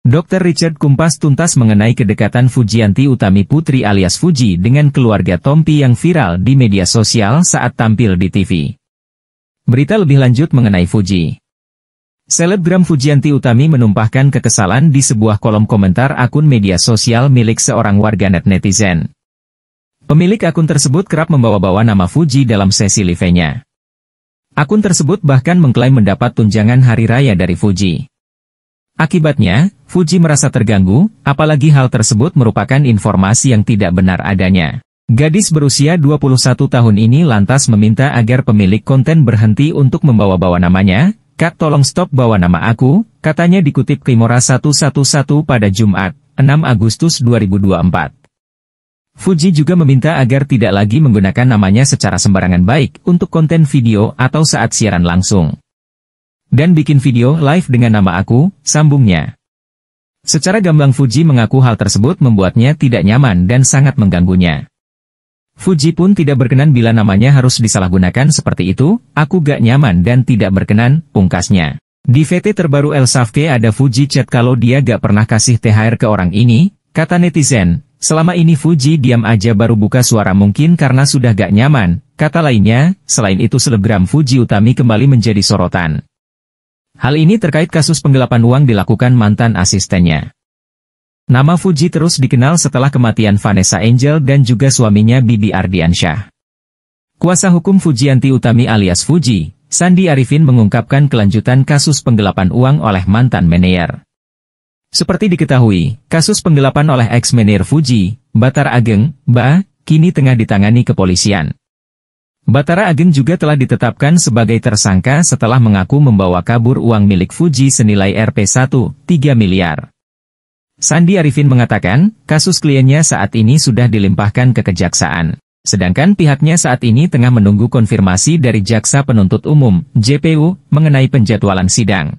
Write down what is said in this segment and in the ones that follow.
Dr. Richard kumpas tuntas mengenai kedekatan Fujianti Utami Putri alias Fuji dengan keluarga Tompi yang viral di media sosial saat tampil di TV. Berita lebih lanjut mengenai Fuji. Selebgram Fujianti Utami menumpahkan kekesalan di sebuah kolom komentar akun media sosial milik seorang warganet netizen. Pemilik akun tersebut kerap membawa-bawa nama Fuji dalam sesi live-nya. Akun tersebut bahkan mengklaim mendapat tunjangan hari raya dari Fuji. Akibatnya, Fuji merasa terganggu, apalagi hal tersebut merupakan informasi yang tidak benar adanya. Gadis berusia 21 tahun ini lantas meminta agar pemilik konten berhenti untuk membawa-bawa namanya, Kak tolong stop bawa nama aku, katanya dikutip Kimora 111 pada Jumat, 6 Agustus 2024. Fuji juga meminta agar tidak lagi menggunakan namanya secara sembarangan baik untuk konten video atau saat siaran langsung. Dan bikin video live dengan nama aku, sambungnya. Secara gamblang Fuji mengaku hal tersebut membuatnya tidak nyaman dan sangat mengganggunya. Fuji pun tidak berkenan bila namanya harus disalahgunakan seperti itu, aku gak nyaman dan tidak berkenan, pungkasnya. Di VT terbaru El Safke ada Fuji chat kalau dia gak pernah kasih THR ke orang ini, kata netizen. Selama ini Fuji diam aja baru buka suara mungkin karena sudah gak nyaman, kata lainnya, selain itu selebgram Fuji Utami kembali menjadi sorotan. Hal ini terkait kasus penggelapan uang dilakukan mantan asistennya. Nama Fuji terus dikenal setelah kematian Vanessa Angel dan juga suaminya Bibi Ardiansyah. Kuasa hukum Fujianti Utami alias Fuji, Sandi Arifin mengungkapkan kelanjutan kasus penggelapan uang oleh mantan manajer. Seperti diketahui, kasus penggelapan oleh ex-manajer Fuji, Batar Ageng, Ba, kini tengah ditangani kepolisian. Batara Agen juga telah ditetapkan sebagai tersangka setelah mengaku membawa kabur uang milik Fuji senilai rp 1,3 miliar. Sandi Arifin mengatakan, kasus kliennya saat ini sudah dilimpahkan ke kejaksaan. Sedangkan pihaknya saat ini tengah menunggu konfirmasi dari Jaksa Penuntut Umum, JPU, mengenai penjadwalan sidang.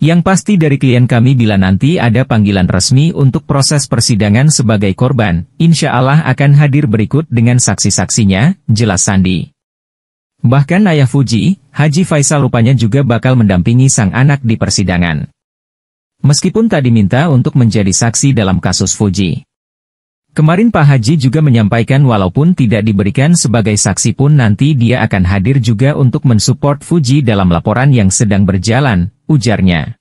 Yang pasti dari klien kami bila nanti ada panggilan resmi untuk proses persidangan sebagai korban, insya Allah akan hadir berikut dengan saksi-saksinya, jelas Sandi. Bahkan ayah Fuji, Haji Faisal rupanya juga bakal mendampingi sang anak di persidangan. Meskipun tak diminta untuk menjadi saksi dalam kasus Fuji. Kemarin Pak Haji juga menyampaikan walaupun tidak diberikan sebagai saksi pun nanti dia akan hadir juga untuk mensupport Fuji dalam laporan yang sedang berjalan, ujarnya.